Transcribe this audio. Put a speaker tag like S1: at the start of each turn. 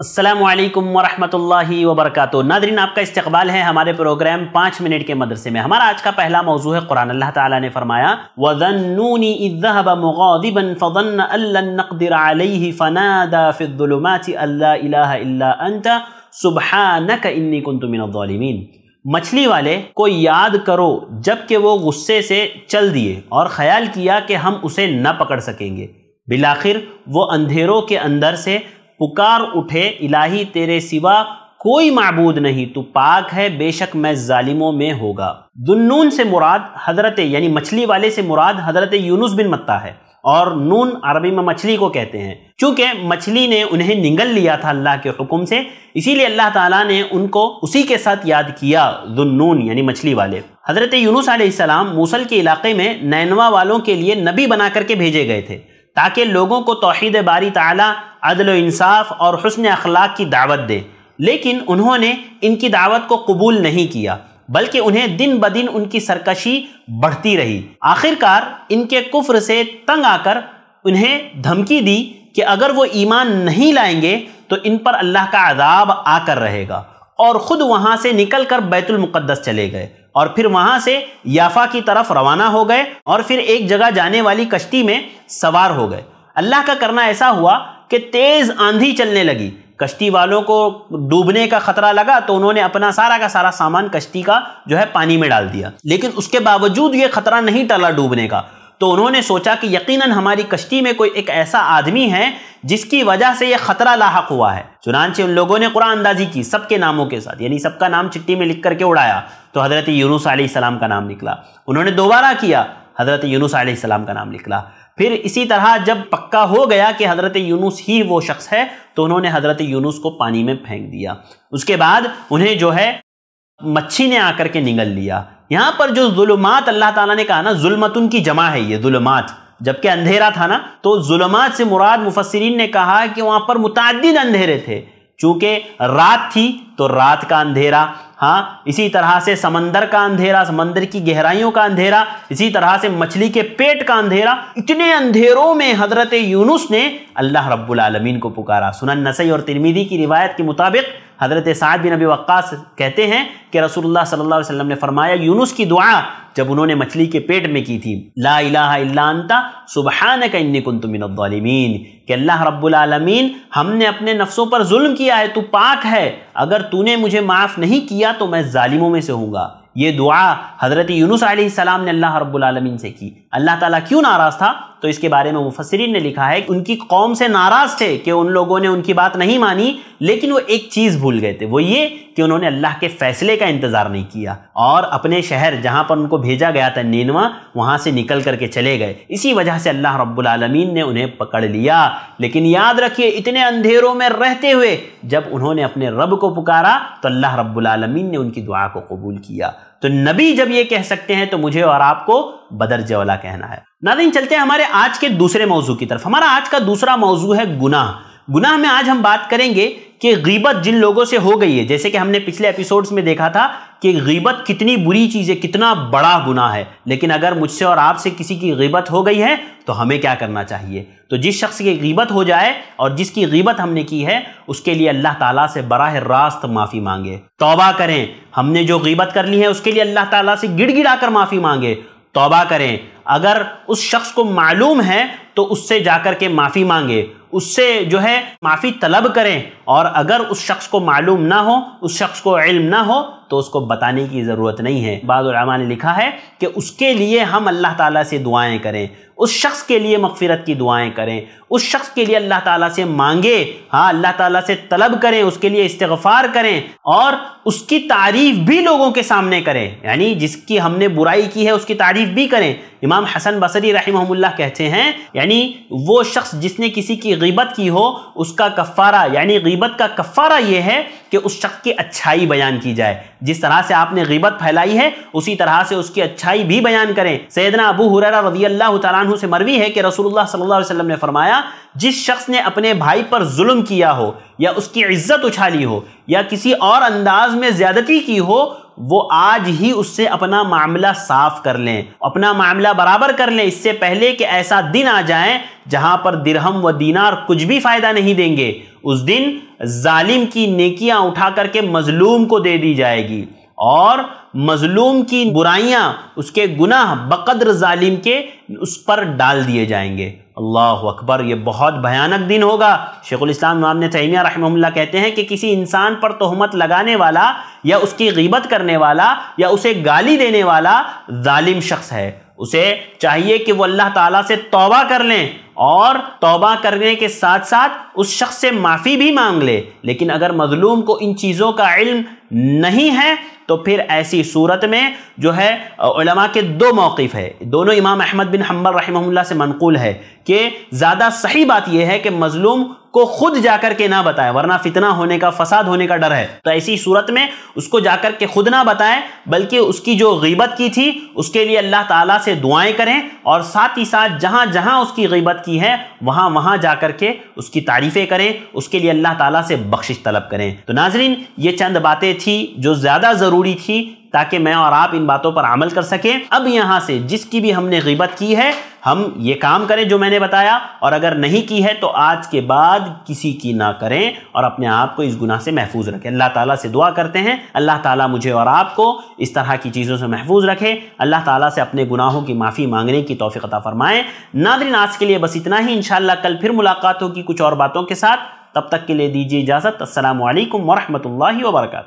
S1: असलम वरहमल वबरक नादरीन आपका इस्तबाल है हमारे प्रोग्राम पाँच मिनट के मदरसे में हमारा आज का पहला मौजू है कुरान अल्लाह ताला ने फरमाया वजनूनी मुग़दिबन मछली वाले को याद करो जबकि वो गुस्से से चल दिए और ख्याल किया कि हम उसे न पकड़ सकेंगे बिलाखिर वो अंधेरों के अंदर से पुकार उठे इलाही तेरे सिवा कोई मबूद नहीं तो पाक है बेशक मैं जालिमों में होगा दुनून से मुराद हजरत यानी मछली वाले से मुराद हजरत यूनुस बिन मत्ता है और नून अरबी में मछली को कहते हैं क्योंकि मछली ने उन्हें निगल लिया था अल्लाह के हुक्म से इसीलिए अल्लाह ताला ने उनको उसी के साथ याद किया जुन्नून यानी मछली वाले हज़रत यूनुस आसमाम मूसल के इलाके में नैनवा वालों के लिए नबी बना करके भेजे गए थे ताकि लोगों को तोहद बारी ताला अदल इंसाफ और हसन अखलाक की दावत दे लेकिन उन्होंने इनकी दावत को कबूल नहीं किया बल्कि उन्हें दिन ब दिन उनकी सरकशी बढ़ती रही आखिरकार इनके कुफ्र से तंग आकर उन्हें धमकी दी कि अगर वो ईमान नहीं लाएंगे तो इन पर अल्लाह का आदाब आकर रहेगा और ख़ुद वहाँ से निकल कर बैतुलमक़दस चले गए और फिर वहाँ से याफा की तरफ रवाना हो गए और फिर एक जगह जाने वाली कश्ती में सवार हो गए अल्लाह का करना ऐसा हुआ कि तेज़ आंधी चलने लगी कश्ती वालों को डूबने का खतरा लगा तो उन्होंने अपना सारा का सारा सामान कश्ती का जो है पानी में डाल दिया लेकिन उसके बावजूद ये खतरा नहीं टला डूबने का तो उन्होंने सोचा कि यकीनन हमारी कश्ती में कोई एक ऐसा आदमी है जिसकी वजह से यह खतरा लाक हुआ है चुनानचे उन लोगों ने कुरान अंदाजी की सबके नामों के साथ यानी सबका नाम चिट्टी में लिख करके उड़ाया तो हज़रत यूनुस आलाम का नाम निकला उन्होंने दोबारा किया हज़रत यूनुस सलाम का नाम निकला फिर इसी तरह जब पक्का हो गया कि हज़रत यूनुस ही वो शख्स है तो उन्होंने हज़रत यूनुस को पानी में फेंक दिया उसके बाद उन्हें जो है मच्छी ने आकर के निगल लिया यहाँ पर जो जुलमात अल्लाह ताला ने कहा ना जुलमतुन की जमा है ये जुलमात जबकि अंधेरा था ना तो जुलमात से मुराद मुफसरीन ने कहा कि वहाँ पर मुतद अंधेरे थे चूंकि रात थी तो रात का अंधेरा हाँ इसी तरह से समंदर का अंधेरा समंदर की गहराइयों का अंधेरा इसी तरह से मछली के पेट का अंधेरा इतने अंधेरों में हजरत यूनुस ने अल्लाह रब्बुल आलमीन को पुकारा सुनन नसई और तिरमीदी की रिवायत के मुताबिक हज़रत साद बिन अबी वक्स कहते हैं कि रसूल सल्ला वसम ने फरमाया यूनुस की दुआ जब उन्होंने मछली के पेट में की थी ला इलाहा सुबह अंता सुबहानक अल्लाह रबालमीन हमने अपने नफ्सों पर जुल्म किया है तू पाक है अगर तूने मुझे माफ़ नहीं किया तो मैं ालिमों में से हूँगा ये दुआ हज़रत यूनुस सलाम ने अल्लाह रब्बुलमीन से की अल्लाह ताला क्यों नाराज़ था तो इसके बारे में मुफसरीन ने लिखा है कि उनकी कौम से नाराज़ थे कि उन लोगों ने उनकी बात नहीं मानी लेकिन वो एक चीज़ भूल गए थे वो ये कि उन्होंने अल्लाह के फ़ैसले का इंतज़ार नहीं किया और अपने शहर जहाँ पर उनको भेजा गया था नीनवा वहाँ से निकल करके चले गए इसी वजह से अल्लाह रब्बुलमीन ने उन्हें पकड़ लिया लेकिन याद रखिए इतने अंधेरों में रहते हुए जब उन्होंने अपने रब को पुकारा तो अल्लाह रब्बुलमीन ने उनकी दुआ को कबूल किया तो नबी जब ये कह सकते हैं तो मुझे और आपको बदर कहना है नादिन चलते हैं हमारे आज के दूसरे मौजू की तरफ हमारा आज का दूसरा मौजू है गुनाह गुनाह में आज हम बात करेंगे कि गीबत जिन लोगों से हो गई है जैसे कि हमने पिछले एपिसोड्स में देखा था कि गीबत कितनी बुरी चीज़ है कितना बड़ा गुनाह है लेकिन अगर मुझसे और आपसे किसी की गीबत हो गई है तो हमें क्या करना चाहिए तो जिस शख्स की गीबत हो जाए और जिसकी गीबत हमने की है उसके लिए अल्लाह ताला से बराह रास्त माफ़ी मांगे तोबा करें हमने जो गीबत कर ली है उसके लिए अल्लाह ताली से गिड़गिड़ा कर माफ़ी मांगे तोबा करें अगर उस शख्स को मालूम है तो उससे जाकर के माफ़ी मांगे उससे जो है माफ़ी तलब करें और अगर उस शख्स को मालूम ना हो उस शख्स को इल्म ना हो तो उसको बताने की ज़रूरत नहीं है बाज़ा ने लिखा है कि उसके लिए हम अल्लाह ताला से दुआएं करें उस शख्स के लिए मगफिरत की दुआएं करें उस शख्स के लिए अल्लाह ताला से मांगे हाँ अल्लाह ताला से तलब करें उसके लिए इस्तफ़ार करें और उसकी तारीफ़ भी लोगों के सामने करें यानी जिसकी हमने बुराई की है उसकी तारीफ़ भी करें इमाम हसन बसरी रहमहुल्लाह कहते हैं यानी वो शख्स जिसने किसी की गीबत की हो उसका कफ़ारा यानी गिबत का कफ़ारा ये है कि उस शख्स की अच्छाई बयान की जाए जिस तरह से आपने गिबत फैलाई है उसी तरह से उसकी अच्छाई भी बयान करें सैदना अबू हुररा रजी अल्लाह तु से मरवी है कि रसूलुल्लाह सल्लल्लाहु अलैहि वसल्लम ने फरमाया जिस शख्स ने अपने भाई पर जुल्म किया हो या उसकी इज्जत उछाली हो या किसी और अंदाज में ज्यादती की हो वो आज ही उससे अपना मामला साफ कर लें अपना मामला बराबर कर लें इससे पहले कि ऐसा दिन आ जाए जहां पर दिरहम व दीनार कुछ भी फायदा नहीं देंगे उस दिन जालिम की नेकियां उठा करके मजलूम को दे दी जाएगी और मजलूम की बुराइयां उसके गुनाह बकद्र जालिम के उस पर डाल दिए जाएंगे अल्लाह अकबर ये बहुत भयानक दिन होगा शेखुल इस्लाम इमाम तैमिया रहमल्ला कहते हैं कि किसी इंसान पर तोहमत लगाने वाला या उसकी गीबत करने वाला या उसे गाली देने वाला जालिम शख्स है उसे चाहिए कि वो अल्लाह ताला से तौबा कर लें और तौबा करने के साथ साथ उस शख्स से माफ़ी भी मांग ले लेकिन अगर मजलूम को इन चीज़ों का इल्म नहीं है तो फिर ऐसी सूरत में जो है के दो मौक़ है दोनों इमाम अहमद बिन हम्बल रही से मनकूल है कि ज़्यादा सही बात यह है कि मज़लूम को खुद जाकर के ना बताएं वरना फितना होने का फसाद होने का डर है तो ऐसी सूरत में उसको जाकर के खुद ना बताएं बल्कि उसकी जो गीबत की थी उसके लिए अल्लाह ताला से दुआएं करें और साथ ही साथ जहां जहां उसकी गीबत की है वहां वहां जाकर के उसकी तारीफ़ें करें उसके लिए अल्लाह ताला से बख्शिश तलब करें तो नाजरीन ये चंद बातें थी जो ज़्यादा ज़रूरी थी ताकि मैं और आप इन बातों पर अमल कर सकें अब यहाँ से जिसकी भी हमने गिबत की है हम ये काम करें जो मैंने बताया और अगर नहीं की है तो आज के बाद किसी की ना करें और अपने आप को इस गुनाह से महफूज रखें अल्लाह ताला से दुआ करते हैं अल्लाह ताला मुझे और आपको इस तरह की चीज़ों से महफूज रखें अल्लाह ताला से अपने गुनाहों की माफ़ी मांगने की तोफ़ीकता फ़रमाएँ नादरी नाज के लिए बस इतना ही इन कल फिर मुलाकात होगी कुछ और बातों के साथ तब तक के लिए दीजिए इजाज़त असल वरहमल वर्का